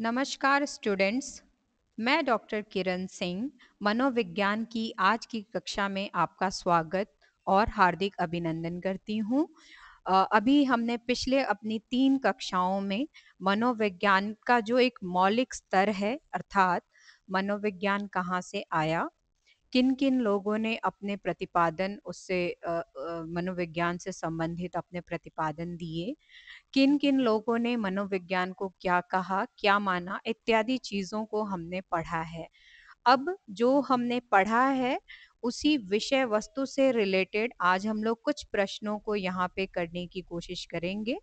नमस्कार स्टूडेंट्स मैं डॉक्टर किरण सिंह मनोविज्ञान की आज की कक्षा में आपका स्वागत और हार्दिक अभिनंदन करती हूँ अभी हमने पिछले अपनी तीन कक्षाओं में मनोविज्ञान का जो एक मौलिक स्तर है अर्थात मनोविज्ञान कहाँ से आया किन किन लोगों ने अपने प्रतिपादन उससे मनोविज्ञान से संबंधित अपने प्रतिपादन दिए किन किन लोगों ने मनोविज्ञान को क्या कहा क्या माना इत्यादि चीजों को हमने पढ़ा है अब जो हमने पढ़ा है उसी विषय वस्तु से रिलेटेड आज हम लोग कुछ प्रश्नों को यहाँ पे करने की कोशिश करेंगे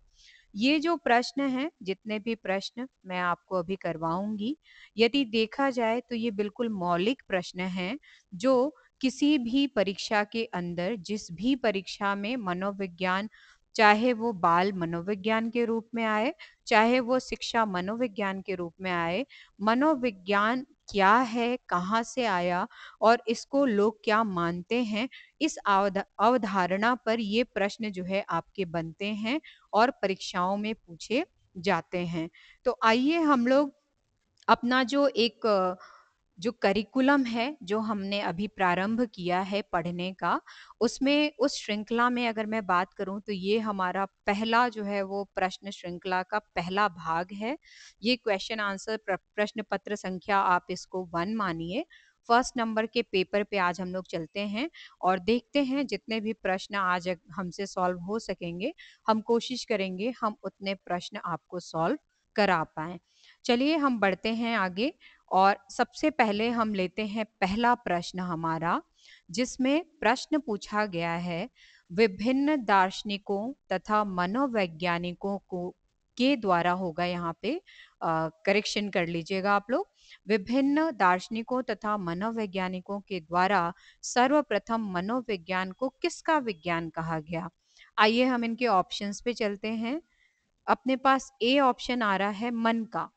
ये जो प्रश्न है जितने भी प्रश्न मैं आपको अभी करवाऊंगी यदि देखा जाए तो ये बिल्कुल मौलिक प्रश्न है जो किसी भी परीक्षा के अंदर जिस भी परीक्षा में मनोविज्ञान चाहे वो बाल मनोविज्ञान के रूप में आए चाहे वो शिक्षा मनोविज्ञान के रूप में आए मनोविज्ञान क्या है कहाँ से आया और इसको लोग क्या मानते हैं इस अवधारणा पर ये प्रश्न जो है आपके बनते हैं और परीक्षाओं में पूछे जाते हैं तो आइए हम लोग अपना जो एक जो करिकुलम है जो हमने अभी प्रारंभ किया है पढ़ने का उसमें उस श्रृंखला में अगर मैं बात करूं तो ये हमारा पहला जो है वो प्रश्न श्रृंखला का पहला भाग है ये क्वेश्चन आंसर प्रश्न पत्र संख्या आप इसको वन मानिए फर्स्ट नंबर के पेपर पे आज हम लोग चलते हैं और देखते हैं जितने भी प्रश्न आज हमसे सॉल्व हो सकेंगे हम कोशिश करेंगे हम उतने प्रश्न आपको सॉल्व करा पाए चलिए हम बढ़ते हैं आगे और सबसे पहले हम लेते हैं पहला प्रश्न हमारा जिसमें प्रश्न पूछा गया है विभिन्न दार्शनिकों तथा मनोवैज्ञानिकों को के द्वारा होगा यहाँ पे करेक्शन कर लीजिएगा आप लोग विभिन्न दार्शनिकों तथा मनोवैज्ञानिकों के द्वारा सर्वप्रथम मनोविज्ञान को किसका विज्ञान कहा गया आइए हम इनके ऑप्शंस पे चलते हैं अपने पास ए ऑप्शन आ रहा है मन का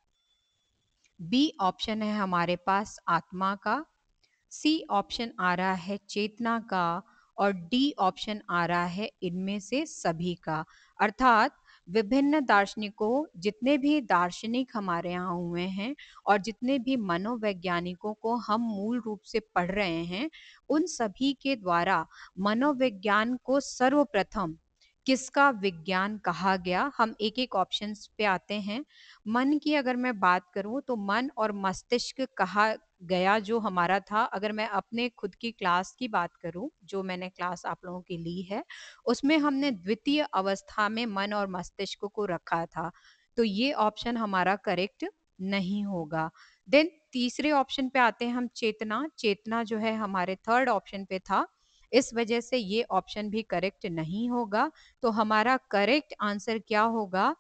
बी ऑप्शन है हमारे पास आत्मा का सी ऑप्शन आ रहा है चेतना का और डी ऑप्शन आ रहा है इनमें से सभी का अर्थात विभिन्न दार्शनिकों जितने भी दार्शनिक हमारे यहाँ हुए हैं और जितने भी मनोवैज्ञानिकों को हम मूल रूप से पढ़ रहे हैं उन सभी के द्वारा मनोविज्ञान को सर्वप्रथम किसका विज्ञान कहा गया हम एक एक ऑप्शन पे आते हैं मन की अगर मैं बात करूं तो मन और मस्तिष्क कहा गया जो हमारा था अगर मैं अपने खुद की क्लास की बात करूं जो मैंने क्लास आप लोगों की ली है उसमें हमने द्वितीय अवस्था में मन और मस्तिष्क को रखा था तो ये ऑप्शन हमारा करेक्ट नहीं होगा देन तीसरे ऑप्शन पे आते हैं हम चेतना चेतना जो है हमारे थर्ड ऑप्शन पे था इस वजह से ये ऑप्शन भी करेक्ट नहीं होगा तो हमारा करेक्ट आंसर क्या होगा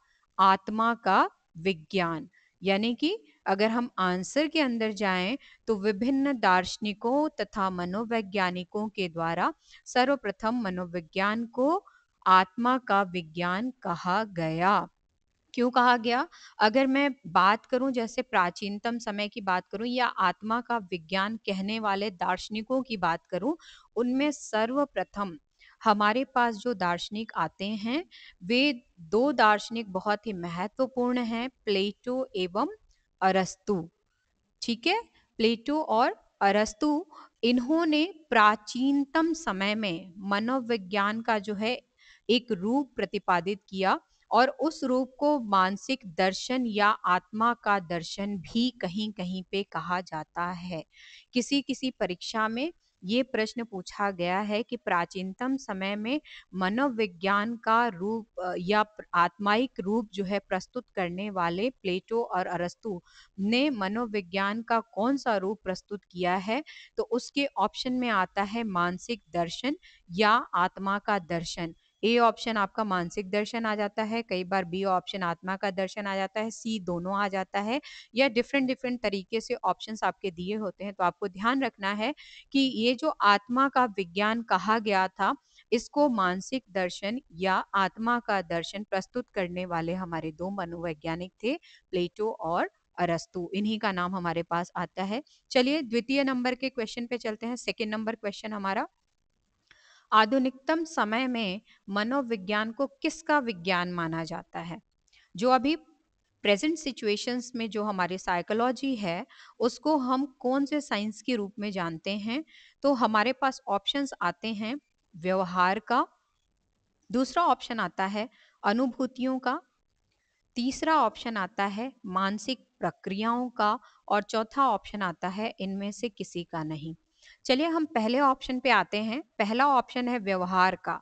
आत्मा का विज्ञान यानी कि अगर हम आंसर के अंदर जाएं तो विभिन्न दार्शनिकों तथा मनोवैज्ञानिकों के द्वारा सर्वप्रथम मनोविज्ञान को आत्मा का विज्ञान कहा गया क्यों कहा गया? अगर मैं बात करूं जैसे प्राचीनतम समय की बात करूँ या आत्मा का विज्ञान कहने वाले दार्शनिकों की बात करूं उनमें सर्वप्रथम हमारे पास जो दार्शनिक आते हैं, वे दो दार्शनिक बहुत ही महत्वपूर्ण हैं, प्लेटो एवं अरस्तु ठीक है? प्लेटो और अरस्तु इन्होंने प्राचीनतम समय में मनोविज्ञान का जो है एक रूप प्रतिपादित किया और उस रूप को मानसिक दर्शन या आत्मा का दर्शन भी कहीं कहीं पे कहा जाता है किसी किसी परीक्षा में ये प्रश्न पूछा गया है कि प्राचीनतम समय में मनोविज्ञान का रूप या आत्मायिक रूप जो है प्रस्तुत करने वाले प्लेटो और अरस्तु ने मनोविज्ञान का कौन सा रूप प्रस्तुत किया है तो उसके ऑप्शन में आता है मानसिक दर्शन या आत्मा का दर्शन ए ऑप्शन आपका मानसिक दर्शन आ जाता है कई बार बी ऑप्शन आत्मा का दर्शन आ जाता है सी दोनों आ जाता है या डिफरेंट डिफरेंट तरीके से ऑप्शन आपके दिए होते हैं तो आपको ध्यान रखना है कि ये जो आत्मा का विज्ञान कहा गया था इसको मानसिक दर्शन या आत्मा का दर्शन प्रस्तुत करने वाले हमारे दो मनोवैज्ञानिक थे प्लेटो और अरस्तु इन्हीं का नाम हमारे पास आता है चलिए द्वितीय नंबर के क्वेश्चन पे चलते हैं सेकेंड नंबर क्वेश्चन हमारा आधुनिकतम समय में मनोविज्ञान को किसका विज्ञान माना जाता है जो अभी प्रेजेंट सिचुएशंस में जो हमारी साइकोलॉजी है उसको हम कौन से साइंस के रूप में जानते हैं तो हमारे पास ऑप्शंस आते हैं व्यवहार का दूसरा ऑप्शन आता है अनुभूतियों का तीसरा ऑप्शन आता है मानसिक प्रक्रियाओं का और चौथा ऑप्शन आता है इनमें से किसी का नहीं चलिए हम पहले ऑप्शन पे आते हैं पहला ऑप्शन है व्यवहार का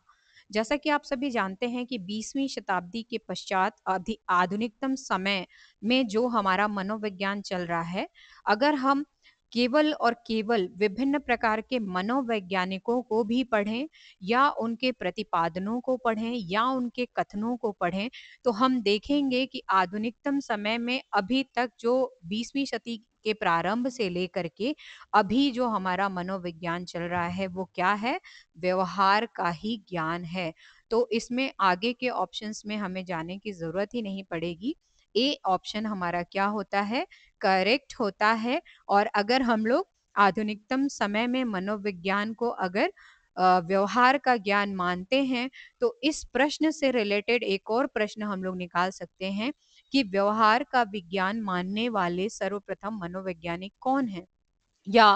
जैसा कि आप सभी जानते हैं कि 20वीं शताब्दी के पश्चात आधुनिकतम समय में जो हमारा मनोविज्ञान चल रहा है अगर हम केवल और केवल विभिन्न प्रकार के मनोवैज्ञानिकों को भी पढ़ें या उनके प्रतिपादनों को पढ़ें या उनके कथनों को पढ़ें तो हम देखेंगे कि आधुनिकतम समय में अभी तक जो 20वीं शती के प्रारंभ से लेकर के अभी जो हमारा मनोविज्ञान चल रहा है वो क्या है व्यवहार का ही ज्ञान है तो इसमें आगे के ऑप्शंस में हमें जाने की जरूरत ही नहीं पड़ेगी ए ऑप्शन हमारा क्या होता है करेक्ट होता है और अगर हम लोग आधुनिकतम समय में मनोविज्ञान को अगर व्यवहार का ज्ञान मानते हैं तो इस प्रश्न से रिलेटेड एक और प्रश्न हम लोग निकाल सकते हैं कि व्यवहार का विज्ञान मानने वाले सर्वप्रथम मनोवैज्ञानिक कौन है या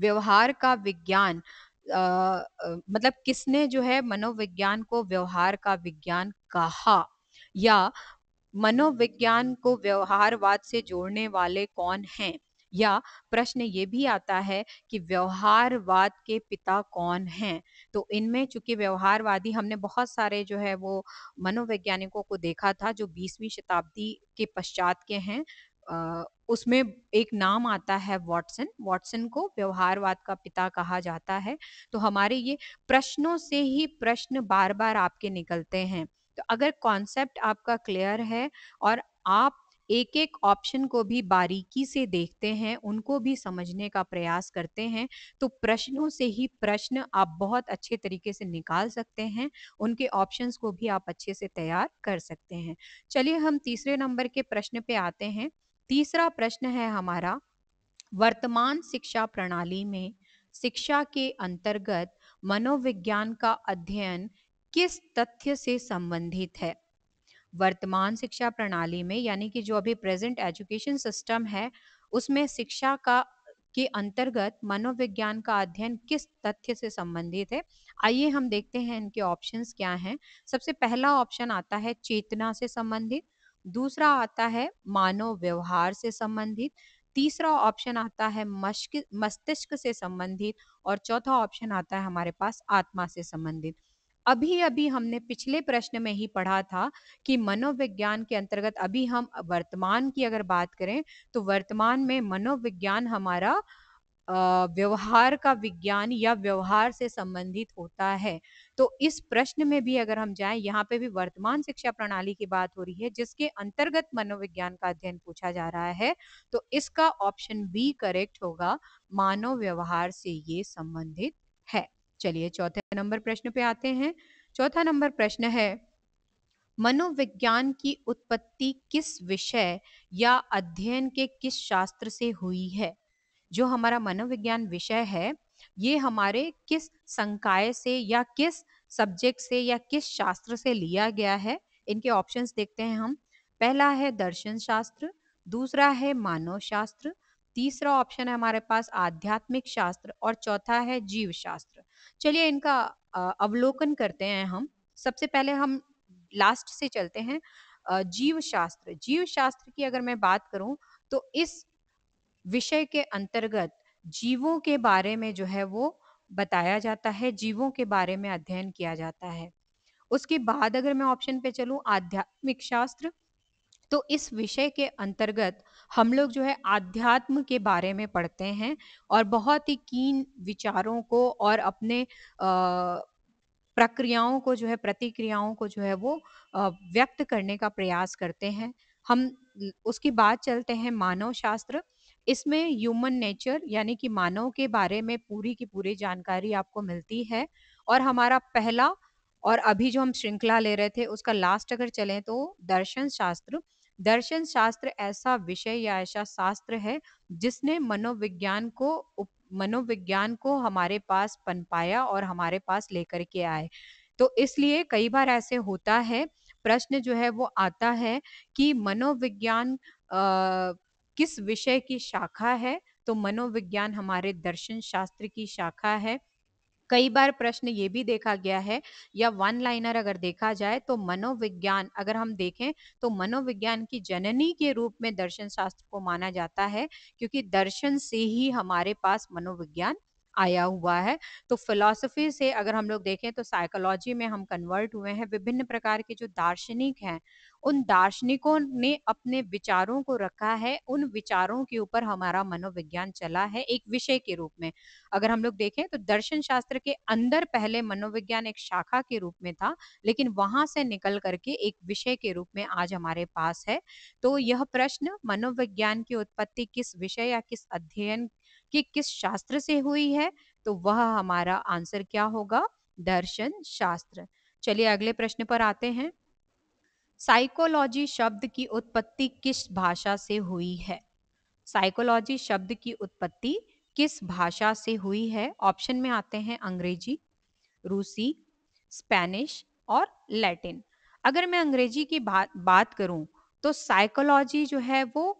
व्यवहार का विज्ञान मतलब किसने जो है मनोविज्ञान को व्यवहार का विज्ञान कहा या मनोविज्ञान को व्यवहारवाद से जोड़ने वाले कौन हैं या प्रश्न ये भी आता है कि व्यवहारवाद के पिता कौन हैं तो इनमें चूंकि व्यवहारवादी हमने बहुत सारे जो है वो मनोवैज्ञानिकों को देखा था जो 20वीं शताब्दी के पश्चात के हैं उसमें एक नाम आता है वॉटसन वॉटसन को व्यवहारवाद का पिता कहा जाता है तो हमारे ये प्रश्नों से ही प्रश्न बार बार आपके निकलते हैं तो अगर कॉन्सेप्ट आपका क्लियर है और आप एक एक ऑप्शन को भी बारीकी से देखते हैं उनको भी समझने का प्रयास करते हैं तो प्रश्नों से ही प्रश्न आप बहुत अच्छे तरीके से निकाल सकते हैं उनके ऑप्शंस को भी आप अच्छे से तैयार कर सकते हैं चलिए हम तीसरे नंबर के प्रश्न पे आते हैं तीसरा प्रश्न है हमारा वर्तमान शिक्षा प्रणाली में शिक्षा के अंतर्गत मनोविज्ञान का अध्ययन किस तथ्य से संबंधित है वर्तमान शिक्षा प्रणाली में यानी कि जो अभी प्रेजेंट एजुकेशन सिस्टम है उसमें शिक्षा का के अंतर्गत मनोविज्ञान का अध्ययन किस तथ्य से संबंधित है आइए हम देखते हैं इनके ऑप्शंस क्या हैं सबसे पहला ऑप्शन आता है चेतना से संबंधित दूसरा आता है मानव व्यवहार से संबंधित तीसरा ऑप्शन आता है मस्तिष्क से संबंधित और चौथा ऑप्शन आता है हमारे पास आत्मा से संबंधित अभी अभी हमने पिछले प्रश्न में ही पढ़ा था कि मनोविज्ञान के अंतर्गत अभी हम वर्तमान की अगर बात करें तो वर्तमान में मनोविज्ञान हमारा व्यवहार का विज्ञान या व्यवहार से संबंधित होता है तो इस प्रश्न में भी अगर हम जाएं यहाँ पे भी वर्तमान शिक्षा प्रणाली की बात हो रही है जिसके अंतर्गत मनोविज्ञान का अध्ययन पूछा जा रहा है तो इसका ऑप्शन बी करेक्ट होगा मानव व्यवहार से ये संबंधित है चलिए चौथे नंबर प्रश्न पे आते हैं चौथा नंबर प्रश्न है मनोविज्ञान की उत्पत्ति किस विषय या अध्ययन के किस शास्त्र से हुई है जो हमारा मनोविज्ञान विषय है ये हमारे किस संकाय से या किस सब्जेक्ट से या किस शास्त्र से लिया गया है इनके ऑप्शंस देखते हैं हम पहला है दर्शन शास्त्र दूसरा है मानव शास्त्र तीसरा ऑप्शन है हमारे पास आध्यात्मिक शास्त्र और चौथा है जीव शास्त्र चलिए इनका अवलोकन करते हैं हम सबसे पहले हम लास्ट से चलते हैं जीव शास्त्र जीव शास्त्र की अगर मैं बात करूं तो इस विषय के अंतर्गत जीवों के बारे में जो है वो बताया जाता है जीवों के बारे में अध्ययन किया जाता है उसके बाद अगर मैं ऑप्शन पे चलूं आध्यात्मिक शास्त्र तो इस विषय के अंतर्गत हम लोग जो है आध्यात्म के बारे में पढ़ते हैं और बहुत ही कीन विचारों को और अपने अ, प्रक्रियाओं को जो है प्रतिक्रियाओं को जो है वो व्यक्त करने का प्रयास करते हैं हम उसकी बात चलते हैं मानव शास्त्र इसमें ह्यूमन नेचर यानी कि मानव के बारे में पूरी की पूरी जानकारी आपको मिलती है और हमारा पहला और अभी जो हम श्रृंखला ले रहे थे उसका लास्ट अगर चलें तो दर्शन शास्त्र दर्शन शास्त्र ऐसा विषय या ऐसा शास्त्र है जिसने मनोविज्ञान को मनोविज्ञान को हमारे पास पनपाया और हमारे पास लेकर के आए तो इसलिए कई बार ऐसे होता है प्रश्न जो है वो आता है कि मनोविज्ञान किस विषय की शाखा है तो मनोविज्ञान हमारे दर्शन शास्त्र की शाखा है कई बार प्रश्न ये भी देखा गया है या वन लाइनर अगर देखा जाए तो मनोविज्ञान अगर हम देखें तो मनोविज्ञान की जननी के रूप में दर्शन शास्त्र को माना जाता है क्योंकि दर्शन से ही हमारे पास मनोविज्ञान आया हुआ है तो फिलॉसफी से अगर हम लोग देखें तो साइकोलॉजी में हम कन्वर्ट हुए हैं विभिन्न प्रकार के जो दार्शनिक हैं उन दार्शनिकों ने अपने विचारों को रखा है उन विचारों के ऊपर हमारा मनोविज्ञान चला है एक विषय के रूप में अगर हम लोग देखें तो दर्शन शास्त्र के अंदर पहले मनोविज्ञान एक शाखा के रूप में था लेकिन वहां से निकल करके एक विषय के रूप में आज हमारे पास है तो यह प्रश्न मनोविज्ञान की उत्पत्ति किस विषय या किस अध्ययन कि किस शास्त्र से हुई है तो वह हमारा आंसर क्या होगा दर्शन शास्त्र चलिए अगले प्रश्न पर आते हैं साइकोलॉजी शब्द की उत्पत्ति किस भाषा से हुई है साइकोलॉजी शब्द की उत्पत्ति किस भाषा से हुई है ऑप्शन में आते हैं अंग्रेजी रूसी स्पेनिश और लैटिन अगर मैं अंग्रेजी की बात बात करूं तो साइकोलॉजी जो है वो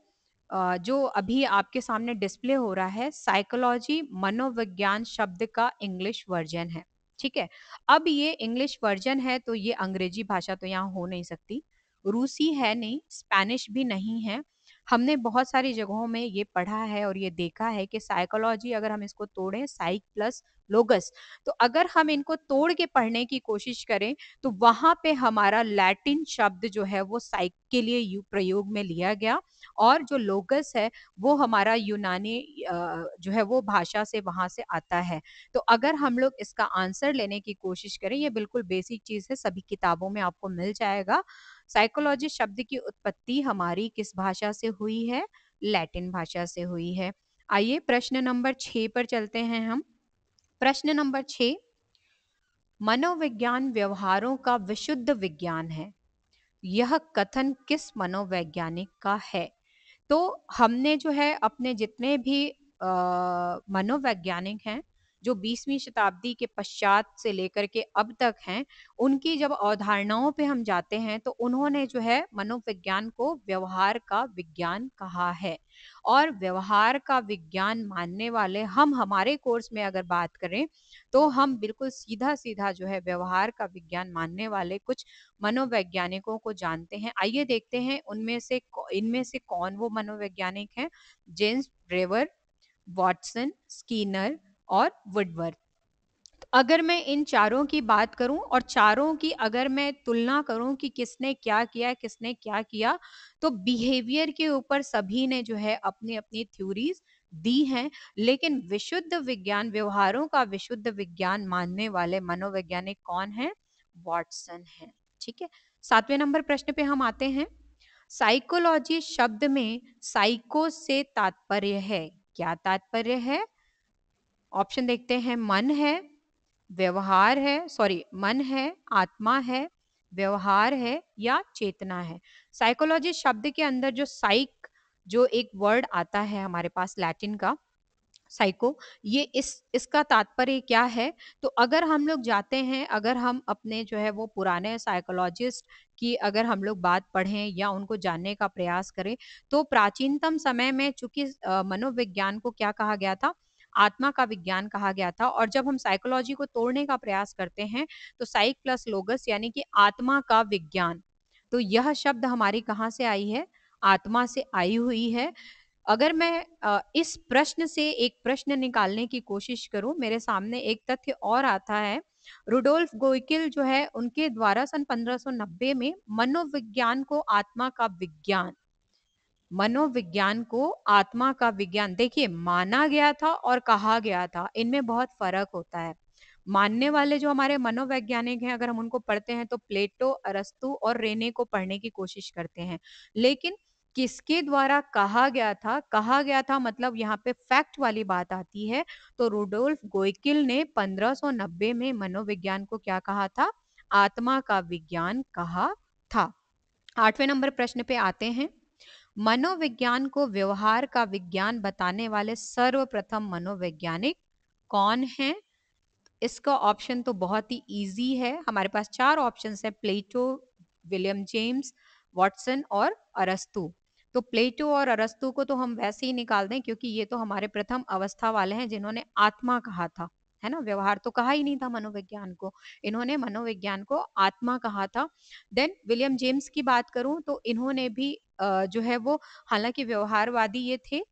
जो अभी आपके सामने डिस्प्ले हो रहा है साइकोलॉजी मनोविज्ञान शब्द का इंग्लिश वर्जन है ठीक है अब ये इंग्लिश वर्जन है तो ये अंग्रेजी भाषा तो यहाँ हो नहीं सकती रूसी है नहीं स्पेनिश भी नहीं है हमने बहुत सारी जगहों में ये पढ़ा है और ये देखा है कि साइकोलॉजी अगर हम इसको तोड़ें साइक प्लस लोगस तो अगर हम इनको तोड़ के पढ़ने की कोशिश करें तो वहां पे हमारा लैटिन शब्द जो है वो साइक के लिए प्रयोग में लिया गया और जो लोगस है वो हमारा यूनानी जो है वो भाषा से वहां से आता है तो अगर हम लोग इसका आंसर लेने की कोशिश करें ये बिल्कुल बेसिक चीज है सभी किताबों में आपको मिल जाएगा साइकोलॉजी शब्द की उत्पत्ति हमारी किस भाषा से हुई है लैटिन भाषा से हुई है आइए प्रश्न नंबर छ पर चलते हैं हम प्रश्न नंबर छ मनोविज्ञान व्यवहारों का विशुद्ध विज्ञान है यह कथन किस मनोवैज्ञानिक का है तो हमने जो है अपने जितने भी मनोवैज्ञानिक हैं जो 20वीं शताब्दी के पश्चात से लेकर के अब तक हैं उनकी जब अवधारणाओं पे हम जाते हैं तो उन्होंने जो है मनोविज्ञान को व्यवहार का विज्ञान कहा है और व्यवहार का विज्ञान मानने वाले हम हमारे कोर्स में अगर बात करें तो हम बिल्कुल सीधा सीधा जो है व्यवहार का विज्ञान मानने वाले कुछ मनोवैज्ञानिकों को जानते हैं आइए देखते हैं उनमें से इनमें से कौन वो मनोवैज्ञानिक हैं जेम्स ब्रेवर वॉटसन स्कीनर और वुडवर्थ तो अगर मैं इन चारों की बात करूं और चारों की अगर मैं तुलना करूं कि किसने क्या किया किसने क्या किया तो बिहेवियर के ऊपर सभी ने जो है अपनी अपनी थ्योरीज दी हैं लेकिन विशुद्ध विज्ञान व्यवहारों का विशुद्ध विज्ञान मानने वाले मनोवैज्ञानिक कौन है वॉटसन है ठीक है सातवें नंबर प्रश्न पे हम आते हैं साइकोलॉजी शब्द में साइको से तात्पर्य है क्या तात्पर्य है ऑप्शन देखते हैं मन है व्यवहार है सॉरी मन है आत्मा है व्यवहार है या चेतना है साइकोलॉजिस्ट शब्द के अंदर जो साइक जो एक वर्ड आता है हमारे पास लैटिन का साइको ये इस इसका तात्पर्य क्या है तो अगर हम लोग जाते हैं अगर हम अपने जो है वो पुराने साइकोलॉजिस्ट की अगर हम लोग बात पढ़ें या उनको जानने का प्रयास करें तो प्राचीनतम समय में चूंकि मनोविज्ञान को क्या कहा गया था आत्मा का विज्ञान कहा गया था और जब हम साइकोलॉजी को तोड़ने का प्रयास करते हैं तो साइक प्लस लोगस यानी कि आत्मा का विज्ञान तो यह शब्द हमारी कहाँ से आई है आत्मा से आई हुई है अगर मैं इस प्रश्न से एक प्रश्न निकालने की कोशिश करूं मेरे सामने एक तथ्य और आता है रुडोल्फ गोइकिल जो है उनके द्वारा सन 1590 में मनोविज्ञान को आत्मा का विज्ञान मनोविज्ञान को आत्मा का विज्ञान देखिए माना गया था और कहा गया था इनमें बहुत फर्क होता है मानने वाले जो हमारे मनोवैज्ञानिक हैं अगर हम उनको पढ़ते हैं तो प्लेटो अरस्तु और रेने को पढ़ने की कोशिश करते हैं लेकिन किसके द्वारा कहा गया था कहा गया था मतलब यहाँ पे फैक्ट वाली बात आती है तो रुडोल्फ गोयकिल ने 1590 में मनोविज्ञान को क्या कहा था आत्मा का विज्ञान कहा था आठवें नंबर प्रश्न पे आते हैं मनोविज्ञान को व्यवहार का विज्ञान बताने वाले सर्वप्रथम मनोवैज्ञानिक कौन हैं इसका ऑप्शन तो बहुत ही इजी है हमारे पास चार ऑप्शन है प्लेटो विलियम जेम्स वॉटसन और अरस्तु तो प्लेटो और अरस्तु को तो हम वैसे ही निकाल दें क्योंकि ये तो हमारे प्रथम अवस्था वाले हैं जिन्होंने आत्मा कहा था है ना व्यवहार तो कहा ही नहीं था मनोविज्ञान को इन्होंने मनोविज्ञान को आत्मा कहा था देन विलियम जेम्स की बात करूं तो इन्होंने भी जो है वो हालांकि व्यवहारवादी ये थे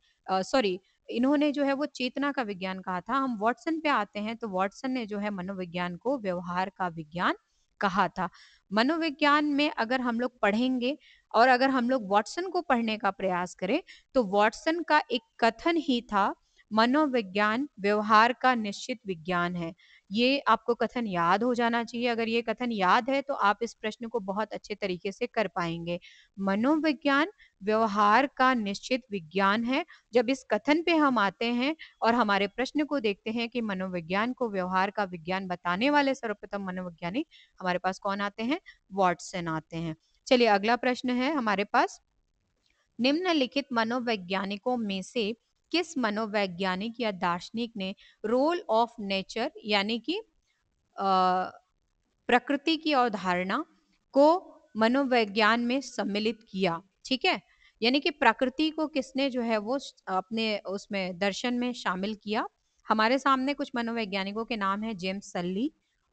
सॉरी इन्होंने जो है वो चेतना का विज्ञान कहा था हम वॉटसन पे आते हैं तो वॉटसन ने जो है मनोविज्ञान को व्यवहार का विज्ञान कहा था मनोविज्ञान में अगर हम लोग पढ़ेंगे और अगर हम लोग वॉटसन को पढ़ने का प्रयास करें तो वॉटसन का एक कथन ही था मनोविज्ञान व्यवहार का निश्चित विज्ञान है ये आपको कथन याद हो जाना चाहिए अगर ये कथन याद है तो आप इस प्रश्न को बहुत अच्छे तरीके से कर पाएंगे मनोविज्ञान व्यवहार का निश्चित विज्ञान है जब इस कथन पे हम आते हैं और हमारे प्रश्न को देखते हैं कि मनोविज्ञान को व्यवहार का विज्ञान बताने वाले सर्वप्रथम मनोवैज्ञानिक हमारे पास कौन आते हैं वॉटसन आते हैं चलिए अगला प्रश्न है हमारे पास निम्नलिखित मनोवैज्ञानिकों में से किस मनोवैज्ञानिक या दार्शनिक ने रोल ऑफ नेचर यानी कि प्रकृति की अवधारणा को मनोवैज्ञान में सम्मिलित किया ठीक है यानी कि प्रकृति को किसने जो है वो अपने उसमें दर्शन में शामिल किया हमारे सामने कुछ मनोवैज्ञानिकों के नाम है जेम्स सल्ली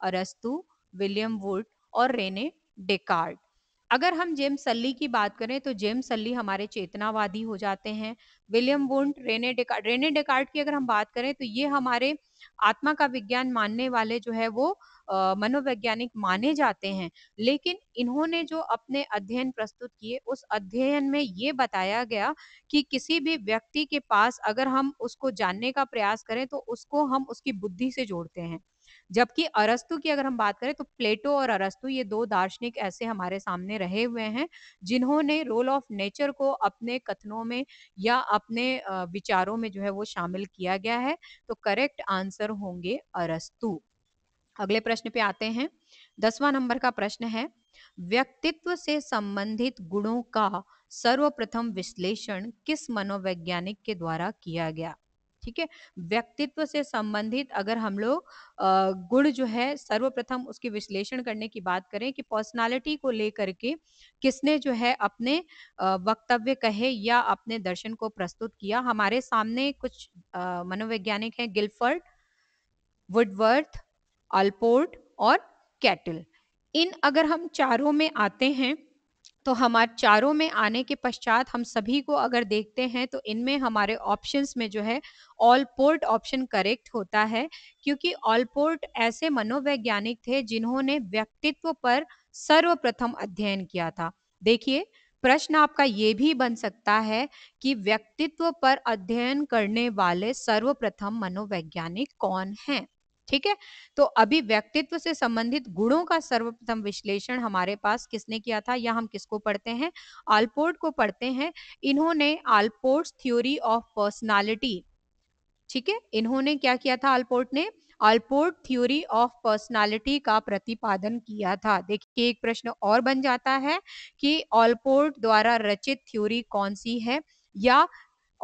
अरस्तु विलियम वुड और रेने डेकार्ड अगर हम जेम्स सल्ली की बात करें तो जेम्स सल्ली हमारे चेतनावादी हो जाते हैं William Wundt Rene Descartes Rene Descartes की अगर हम बात करें तो ये हमारे आत्मा का विज्ञान मानने वाले जो है वो मनोवैज्ञानिक माने जाते हैं लेकिन इन्होंने जो अपने अध्ययन प्रस्तुत किए उस अध्ययन में ये बताया गया कि किसी भी व्यक्ति के पास अगर हम उसको जानने का प्रयास करें तो उसको हम उसकी बुद्धि से जोड़ते हैं जबकि अरस्तु की अगर हम बात करें तो प्लेटो और अरस्तु ये दो दार्शनिक ऐसे हमारे सामने रहे हुए हैं जिन्होंने रोल ऑफ नेचर को अपने कथनों में या अपने विचारों में जो है वो शामिल किया गया है तो करेक्ट आंसर होंगे अरस्तु अगले प्रश्न पे आते हैं दसवां नंबर का प्रश्न है व्यक्तित्व से संबंधित गुणों का सर्वप्रथम विश्लेषण किस मनोवैज्ञानिक के द्वारा किया गया ठीक है व्यक्तित्व से संबंधित अगर हम लोग गुण जो है सर्वप्रथम उसके विश्लेषण करने की बात करें कि पर्सनालिटी को लेकर के किसने जो है अपने वक्तव्य कहे या अपने दर्शन को प्रस्तुत किया हमारे सामने कुछ मनोवैज्ञानिक है गिलफर्ड वुडवर्थ अल्पोर्ट और कैटल इन अगर हम चारों में आते हैं तो हमारे चारों में आने के पश्चात हम सभी को अगर देखते हैं तो इनमें हमारे ऑप्शंस में जो है ऑल पोर्ट ऑप्शन करेक्ट होता है क्योंकि ऑल पोर्ट ऐसे मनोवैज्ञानिक थे जिन्होंने व्यक्तित्व पर सर्वप्रथम अध्ययन किया था देखिए प्रश्न आपका ये भी बन सकता है कि व्यक्तित्व पर अध्ययन करने वाले सर्वप्रथम मनोवैज्ञानिक कौन हैं ठीक है तो अभी व्यक्तित्व से संबंधित गुणों का सर्वप्रथम विश्लेषण हमारे पास किसने किया था या हम किसको पढ़ते हैं आलपोर्ट को पढ़ते हैं इन्होंने आलपोर्ट थ्योरी ऑफ पर्सनालिटी ठीक है इन्होंने क्या किया था आलपोर्ट ने आलपोर्ट थ्योरी ऑफ पर्सनालिटी का प्रतिपादन किया था देखिए एक प्रश्न और बन जाता है कि आलपोर्ट द्वारा रचित थ्योरी कौन सी है या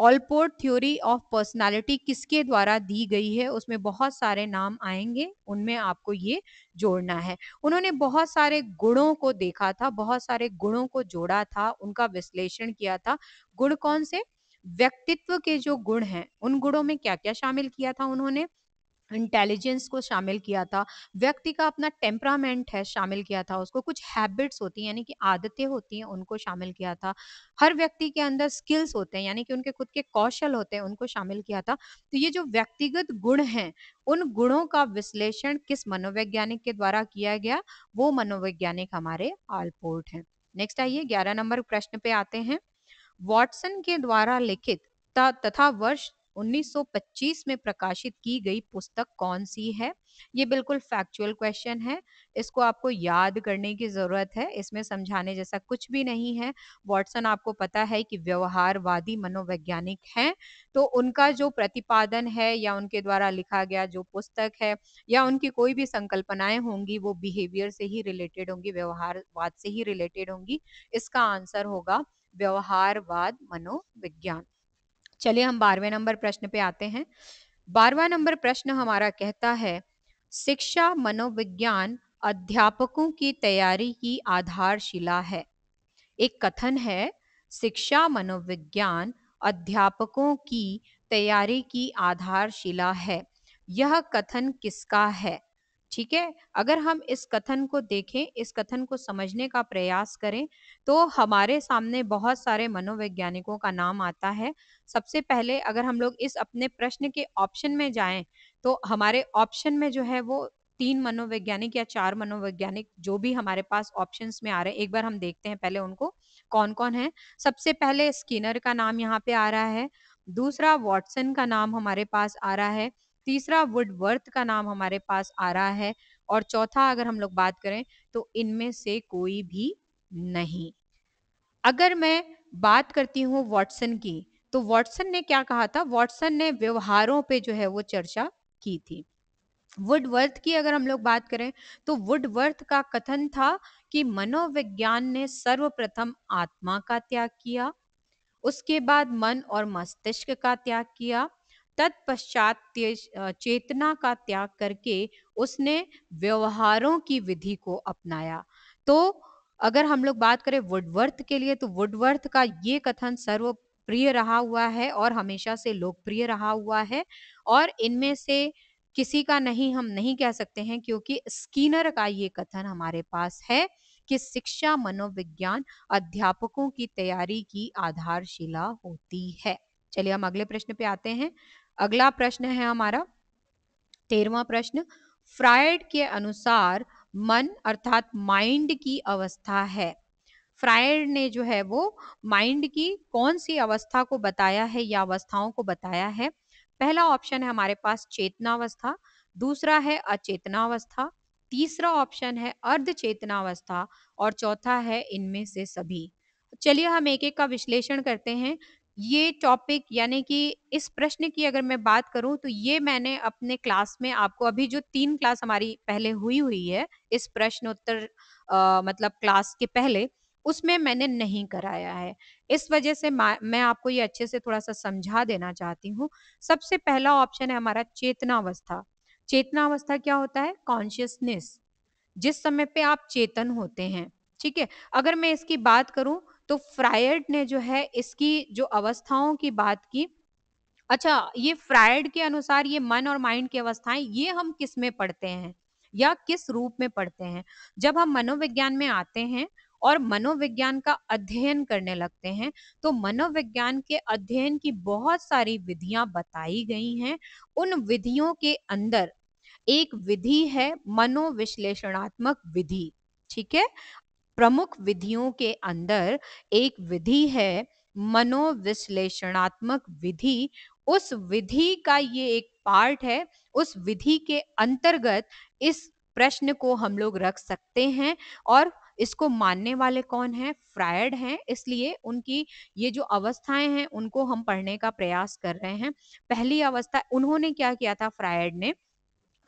ऑलपोर्ट थ्योरी ऑफ पर्सनालिटी किसके द्वारा दी गई है उसमें बहुत सारे नाम आएंगे उनमें आपको ये जोड़ना है उन्होंने बहुत सारे गुणों को देखा था बहुत सारे गुणों को जोड़ा था उनका विश्लेषण किया था गुण कौन से व्यक्तित्व के जो गुण हैं उन गुणों में क्या क्या शामिल किया था उन्होंने इंटेलिजेंस को शामिल किया था व्यक्ति का अपना टेम्परामेंट है शामिल किया था उसको कुछ हैबिट्स होती हैं यानी कि आदतें होती हैं उनको शामिल किया था हर व्यक्ति के अंदर स्किल्स होते हैं यानी कि उनके खुद के कौशल होते हैं उनको शामिल किया था तो ये जो व्यक्तिगत गुण हैं उन गुणों का विश्लेषण किस मनोवैज्ञानिक के द्वारा किया गया वो मनोवैज्ञानिक हमारे आलपोर्ट हैं नेक्स्ट आइए ग्यारह नंबर प्रश्न पे आते हैं वॉटसन के द्वारा लिखित तथा वर्ष 1925 में प्रकाशित की गई पुस्तक कौन सी है ये बिल्कुल फैक्चुअल क्वेश्चन है इसको आपको याद करने की जरूरत है इसमें समझाने जैसा कुछ भी नहीं है वॉटसन आपको पता है कि व्यवहारवादी मनोवैज्ञानिक हैं तो उनका जो प्रतिपादन है या उनके द्वारा लिखा गया जो पुस्तक है या उनकी कोई भी संकल्पनाएं होंगी वो बिहेवियर से ही रिलेटेड होंगी व्यवहारवाद से ही रिलेटेड होंगी इसका आंसर होगा व्यवहारवाद मनोविज्ञान चलिए हम बारहवें नंबर प्रश्न पे आते हैं बारवा नंबर प्रश्न हमारा कहता है शिक्षा मनोविज्ञान अध्यापकों की तैयारी की आधारशिला है एक कथन है शिक्षा मनोविज्ञान अध्यापकों की तैयारी की आधारशिला है यह कथन किसका है ठीक है अगर हम इस कथन को देखें इस कथन को समझने का प्रयास करें तो हमारे सामने बहुत सारे मनोवैज्ञानिकों का नाम आता है सबसे पहले अगर हम लोग इस अपने प्रश्न के ऑप्शन में जाएं तो हमारे ऑप्शन में जो है वो तीन मनोवैज्ञानिक या चार मनोवैज्ञानिक जो भी हमारे पास ऑप्शंस में आ रहे हैं एक बार हम देखते हैं पहले उनको कौन कौन है सबसे पहले स्किनर का नाम यहाँ पे आ रहा है दूसरा वॉटसन का नाम हमारे पास आ रहा है तीसरा वुडवर्थ का नाम हमारे पास आ रहा है और चौथा अगर हम लोग बात करें तो इनमें से कोई भी नहीं अगर मैं बात करती हूँ वॉटसन की तो वॉटसन ने क्या कहा था वॉटसन ने व्यवहारों पे जो है वो चर्चा की थी वुडवर्थ की अगर हम लोग बात करें तो वुडवर्थ का कथन था कि मनोविज्ञान ने सर्वप्रथम आत्मा का त्याग किया उसके बाद मन और मस्तिष्क का त्याग किया तत्पश्चात चेतना का त्याग करके उसने व्यवहारों की विधि को अपनाया तो अगर हम लोग बात करें वुडवर्थ के लिए तो वुडवर्थ का ये कथन सर्व प्रिय रहा हुआ है और हमेशा से लोकप्रिय रहा हुआ है और इनमें से किसी का नहीं हम नहीं कह सकते हैं क्योंकि स्कीनर का ये कथन हमारे पास है कि शिक्षा मनोविज्ञान अध्यापकों की तैयारी की आधारशिला होती है चलिए हम अगले प्रश्न पे आते हैं अगला प्रश्न है हमारा तेरवा प्रश्न फ्रायड के अनुसार मन अर्थात माइंड की अवस्था है फ्रायड ने जो है वो माइंड की कौन सी अवस्था को बताया है या अवस्थाओं को बताया है पहला ऑप्शन है हमारे पास चेतनावस्था दूसरा है अचेतनावस्था तीसरा ऑप्शन है अर्ध चेतनावस्था और चौथा है इनमें से सभी चलिए हम एक एक का विश्लेषण करते हैं ये टॉपिक यानी कि इस प्रश्न की अगर मैं बात करूं तो ये मैंने अपने क्लास में आपको अभी जो तीन क्लास हमारी पहले हुई हुई है इस प्रश्नोत्तर मतलब क्लास के पहले उसमें मैंने नहीं कराया है इस वजह से मैं आपको ये अच्छे से थोड़ा सा समझा देना चाहती हूँ सबसे पहला ऑप्शन है हमारा चेतनावस्था चेतनावस्था क्या होता है कॉन्शियसनेस जिस समय पे आप चेतन होते हैं ठीक है अगर मैं इसकी बात करूं तो फ्रायड ने जो है इसकी जो अवस्थाओं की बात की अच्छा ये फ्रायड के अनुसार ये मन और माइंड की अवस्थाएं ये हम किस में पढ़ते हैं या किस रूप में पढ़ते हैं जब हम मनोविज्ञान में आते हैं और मनोविज्ञान का अध्ययन करने लगते हैं तो मनोविज्ञान के अध्ययन की बहुत सारी विधियां बताई गई हैं उन विधियों के अंदर एक विधि है मनोविश्लेषणात्मक विधि ठीक है प्रमुख विधियों के अंदर एक विधि है मनोविश्लेषणात्मक विधि उस विधि का ये एक पार्ट है उस विधि के अंतर्गत इस प्रश्न को हम लोग रख सकते हैं और इसको मानने वाले कौन है फ्रायड हैं इसलिए उनकी ये जो अवस्थाएं हैं उनको हम पढ़ने का प्रयास कर रहे हैं पहली अवस्था उन्होंने क्या किया था फ्रायड ने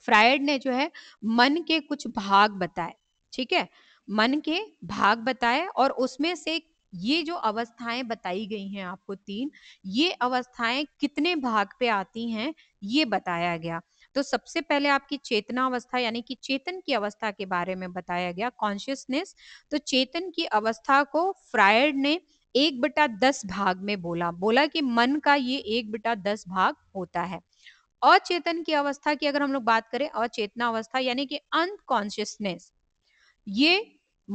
फ्रायड ने जो है मन के कुछ भाग बताए ठीक है मन के भाग बताए और उसमें से ये जो अवस्थाएं बताई गई हैं आपको तीन ये अवस्थाएं कितने भाग पे आती हैं ये बताया गया तो सबसे पहले आपकी चेतना अवस्था यानी कि चेतन की अवस्था के बारे में बताया गया कॉन्शियसनेस तो चेतन की अवस्था को फ्रायड ने एक बटा दस भाग में बोला बोला कि मन का ये एक बटा दस भाग होता है अचेतन की अवस्था की अगर हम लोग बात करें अचेतना अवस्था यानी कि अनकॉन्शियसनेस ये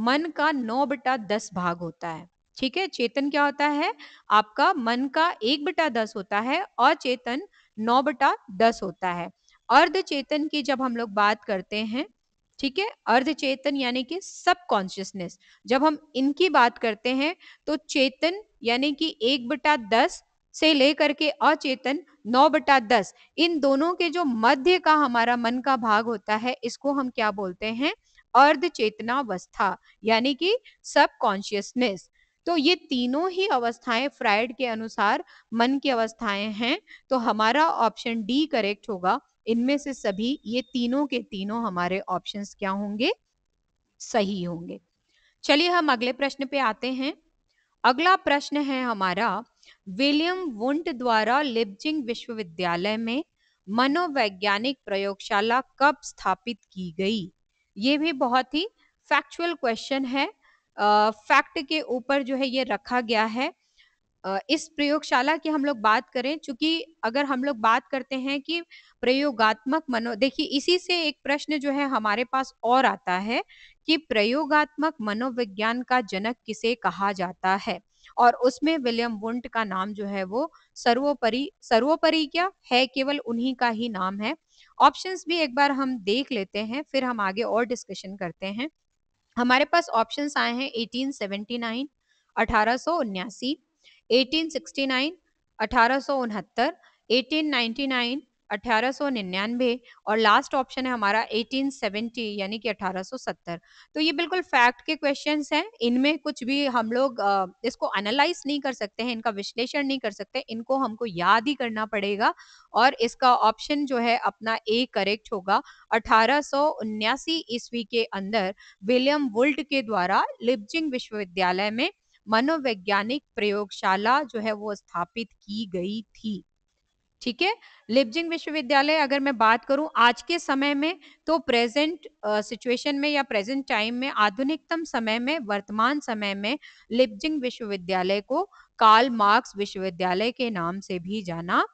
मन का नौ बटा दस भाग होता है ठीक है चेतन क्या होता है आपका मन का एक बटा दस होता है अचेतन नौ बटा दस होता है अर्ध चेतन की जब हम लोग बात करते हैं ठीक है अर्ध चेतन यानी कि सब कॉन्शियसनेस जब हम इनकी बात करते हैं तो चेतन यानी कि एक बटा दस से लेकर के अचेतन नौ बटा दस इन दोनों के जो मध्य का हमारा मन का भाग होता है इसको हम क्या बोलते हैं अर्ध चेतनावस्था यानी कि सब कॉन्शियसनेस तो ये तीनों ही अवस्थाएं फ्राइड के अनुसार मन की अवस्थाएं हैं तो हमारा ऑप्शन डी करेक्ट होगा इनमें से सभी ये तीनों के तीनों हमारे ऑप्शन क्या होंगे सही होंगे चलिए हम अगले प्रश्न पे आते हैं अगला प्रश्न है हमारा विलियम वुंट द्वारा लिब्जिंग विश्वविद्यालय में मनोवैज्ञानिक प्रयोगशाला कब स्थापित की गई ये भी बहुत ही फैक्चुअल क्वेश्चन है फैक्ट के ऊपर जो है ये रखा गया है इस प्रयोगशाला की हम लोग बात करें चूंकि अगर हम लोग बात करते हैं कि प्रयोगात्मक मनो देखिए इसी से एक प्रश्न जो है हमारे पास और आता है कि प्रयोगात्मक मनोविज्ञान का जनक किसे कहा जाता है और उसमें विलियम वुंट का नाम जो है वो सर्वोपरि सर्वोपरि क्या है केवल उन्हीं का ही नाम है ऑप्शंस भी एक बार हम देख लेते हैं फिर हम आगे और डिस्कशन करते हैं हमारे पास ऑप्शंस आए हैं 1879, उन्यासी 1869, अठारह 1899 और लास्ट ऑप्शन है हमारा 1870 यानी कि 1870 तो ये बिल्कुल फैक्ट के क्वेश्चंस हैं इनमें कुछ भी हम लोग इसको एनालाइज नहीं कर सकते हैं इनका विश्लेषण नहीं कर सकते इनको हमको याद ही करना पड़ेगा और इसका ऑप्शन जो है अपना ए करेक्ट होगा अठारह ईस्वी के अंदर विलियम वुल्ट के द्वारा लिपजिंग विश्वविद्यालय में मनोवैज्ञानिक प्रयोगशाला जो है वो स्थापित की गई थी ठीक है लिपजिंग विश्वविद्यालय अगर मैं बात करूं आज के समय में तो प्रेजेंट सिचुएशन में या प्रेजेंट टाइम में आधुनिकतम समय में वर्तमान समय में लिपजिंग विश्वविद्यालय को कार्ल मार्क्स विश्वविद्यालय के नाम से भी जाना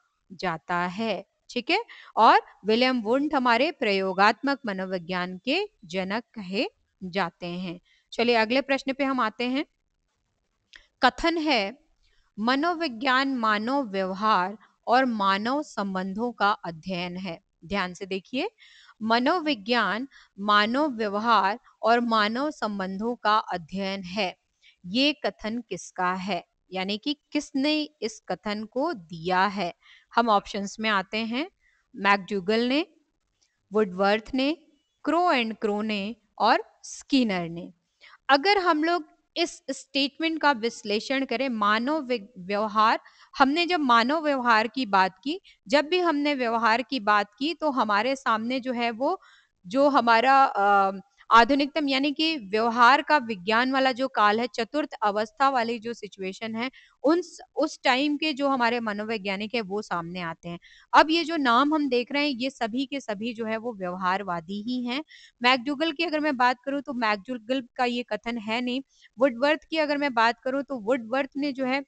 जाता है ठीक है और विलियम वुंड हमारे प्रयोगात्मक मनोविज्ञान के जनक कहे जाते हैं चलिए अगले प्रश्न पे हम आते हैं कथन है मनोविज्ञान मानव व्यवहार और मानव संबंधों का अध्ययन है ध्यान से देखिए मनोविज्ञान मानव व्यवहार और मानव संबंधों का अध्ययन है ये कथन किसका है यानी कि किसने इस कथन को दिया है हम ऑप्शंस में आते हैं मैकडूगल ने वुडवर्थ ने क्रो एंड क्रो ने और स्कीनर ने अगर हम लोग इस स्टेटमेंट का विश्लेषण करें मानव व्यवहार हमने जब मानव व्यवहार की बात की जब भी हमने व्यवहार की बात की तो हमारे सामने जो है वो जो हमारा आ, आधुनिकतम यानी कि व्यवहार का विज्ञान वाला जो काल है चतुर्थ अवस्था वाली जो सिचुएशन है उन उस टाइम के जो हमारे मनोवैज्ञानिक है वो सामने आते हैं अब ये जो नाम हम देख रहे हैं ये सभी के सभी जो है वो व्यवहारवादी ही हैं मैकडुगल की अगर मैं बात करूँ तो मैकडुगल का ये कथन है नहीं वुडवर्थ की अगर मैं बात करूँ तो वुडवर्थ ने जो है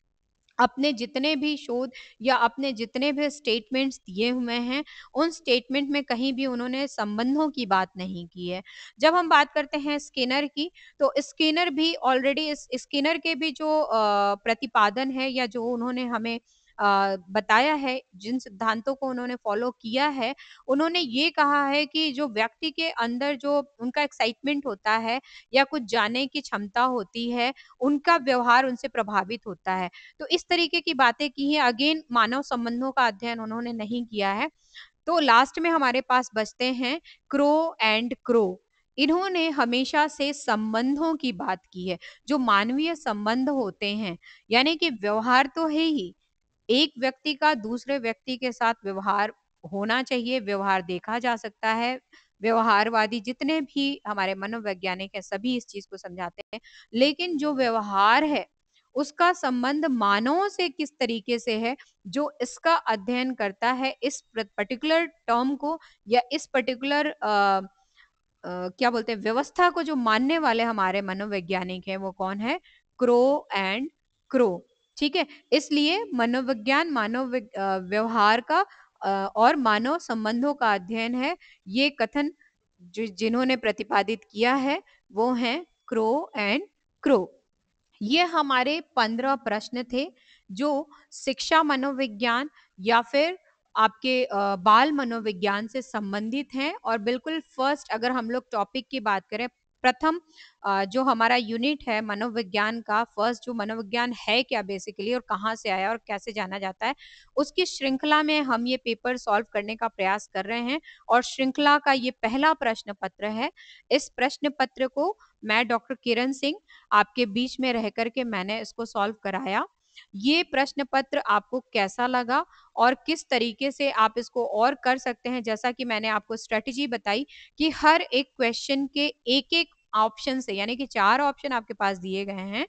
अपने जितने भी शोध या अपने जितने भी स्टेटमेंट्स दिए हुए हैं उन स्टेटमेंट में कहीं भी उन्होंने संबंधों की बात नहीं की है जब हम बात करते हैं स्किनर की तो स्किनर भी ऑलरेडी स्किनर के भी जो प्रतिपादन है या जो उन्होंने हमें बताया है जिन सिद्धांतों को उन्होंने फॉलो किया है उन्होंने ये कहा है कि जो व्यक्ति के अंदर जो उनका एक्साइटमेंट होता है या कुछ जाने की क्षमता होती है उनका व्यवहार उनसे प्रभावित होता है तो इस तरीके की बातें की है अगेन मानव संबंधों का अध्ययन उन्होंने नहीं किया है तो लास्ट में हमारे पास बचते हैं क्रो एंड क्रो इन्होंने हमेशा से संबंधों की बात की है जो मानवीय संबंध होते हैं यानी कि व्यवहार तो है ही एक व्यक्ति का दूसरे व्यक्ति के साथ व्यवहार होना चाहिए व्यवहार देखा जा सकता है व्यवहारवादी जितने भी हमारे मनोवैज्ञानिक है सभी इस चीज को समझाते हैं लेकिन जो व्यवहार है उसका संबंध मानव से किस तरीके से है जो इसका अध्ययन करता है इस पर्टिकुलर टर्म को या इस पर्टिकुलर क्या बोलते हैं व्यवस्था को जो मानने वाले हमारे मनोवैज्ञानिक हैं वो कौन है क्रो एंड क्रो ठीक है इसलिए मनोविज्ञान मानव व्यवहार का और मानव संबंधों का अध्ययन है ये कथन जिन्होंने प्रतिपादित किया है वो हैं क्रो एंड क्रो ये हमारे पंद्रह प्रश्न थे जो शिक्षा मनोविज्ञान या फिर आपके बाल मनोविज्ञान से संबंधित हैं और बिल्कुल फर्स्ट अगर हम लोग टॉपिक की बात करें प्रथम जो हमारा यूनिट है मनोविज्ञान का फर्स्ट जो मनोविज्ञान है क्या बेसिकली और कहाँ से आया और कैसे जाना जाता है उसकी श्रृंखला में हम ये पेपर सॉल्व करने का प्रयास कर रहे हैं और श्रृंखला का ये पहला प्रश्न पत्र है इस प्रश्न पत्र को मैं डॉक्टर किरण सिंह आपके बीच में रह करके मैंने इसको सॉल्व कराया ये प्रश्न पत्र आपको कैसा लगा और किस तरीके से आप इसको और कर सकते हैं जैसा कि मैंने आपको स्ट्रेटेजी बताई कि हर एक क्वेश्चन के एक एक ऑप्शन से यानी कि चार ऑप्शन आपके पास दिए गए हैं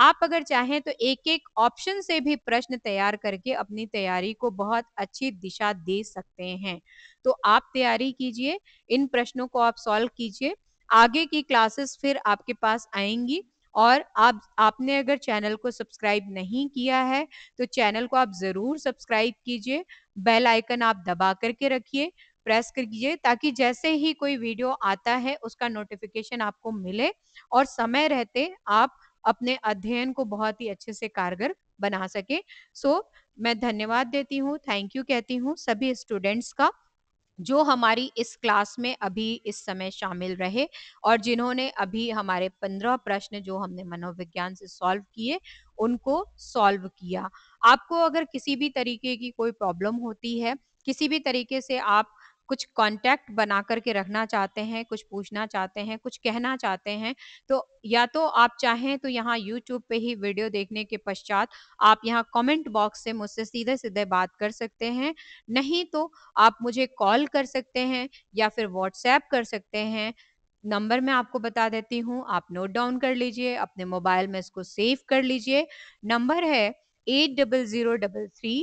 आप अगर चाहें तो एक एक ऑप्शन से भी प्रश्न तैयार करके अपनी तैयारी को बहुत अच्छी दिशा दे सकते हैं तो आप तैयारी कीजिए इन प्रश्नों को आप सॉल्व कीजिए आगे की क्लासेस फिर आपके पास आएंगी और आप आपने अगर चैनल को सब्सक्राइब नहीं किया है तो चैनल को आप ज़रूर सब्सक्राइब कीजिए बेल आइकन आप दबा करके रखिए प्रेस कीजिए ताकि जैसे ही कोई वीडियो आता है उसका नोटिफिकेशन आपको मिले और समय रहते आप अपने अध्ययन को बहुत ही अच्छे से कारगर बना सके सो so, मैं धन्यवाद देती हूँ थैंक यू कहती हूँ सभी स्टूडेंट्स का जो हमारी इस क्लास में अभी इस समय शामिल रहे और जिन्होंने अभी हमारे पंद्रह प्रश्न जो हमने मनोविज्ञान से सॉल्व किए उनको सॉल्व किया आपको अगर किसी भी तरीके की कोई प्रॉब्लम होती है किसी भी तरीके से आप कुछ कांटेक्ट बना करके रखना चाहते हैं कुछ पूछना चाहते हैं कुछ कहना चाहते हैं तो या तो आप चाहें तो यहाँ यूट्यूब पे ही वीडियो देखने के पश्चात आप यहाँ कमेंट बॉक्स से मुझसे सीधे सीधे बात कर सकते हैं नहीं तो आप मुझे कॉल कर सकते हैं या फिर व्हाट्सएप कर सकते हैं नंबर मैं आपको बता देती हूँ आप नोट डाउन कर लीजिए अपने मोबाइल में इसको सेव कर लीजिए नंबर है eight double zero double three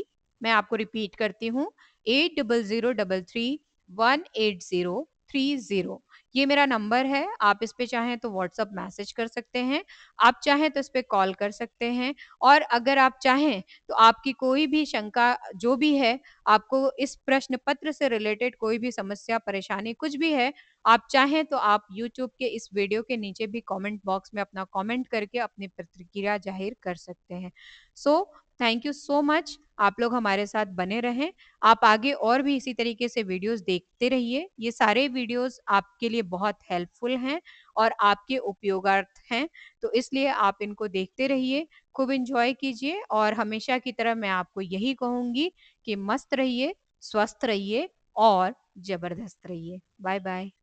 मैं आपको रिपीट करती हूँ eight double zero double three one eight zero three zero ये मेरा नंबर है आप इस पे चाहें तो व्हाट्सअप मैसेज कर सकते हैं आप चाहें तो इस पे कॉल कर सकते हैं और अगर आप चाहें तो आपकी कोई भी शंका जो भी है आपको इस प्रश्न पत्र से रिलेटेड कोई भी समस्या परेशानी कुछ भी है आप चाहें तो आप यूट्यूब के इस वीडियो के नीचे भी कमेंट बॉक्स में अपना कमेंट करके अपनी प्रतिक्रिया जाहिर कर सकते हैं so so, thank you so much आप लोग हमारे साथ बने रहें आप आगे और भी इसी तरीके से वीडियोस देखते रहिए ये सारे वीडियोस आपके लिए बहुत हेल्पफुल हैं और आपके उपयोगार्थ हैं तो इसलिए आप इनको देखते रहिए खूब इंजॉय कीजिए और हमेशा की तरह मैं आपको यही कहूँगी कि मस्त रहिए स्वस्थ रहिए और जबरदस्त रहिए बाय बाय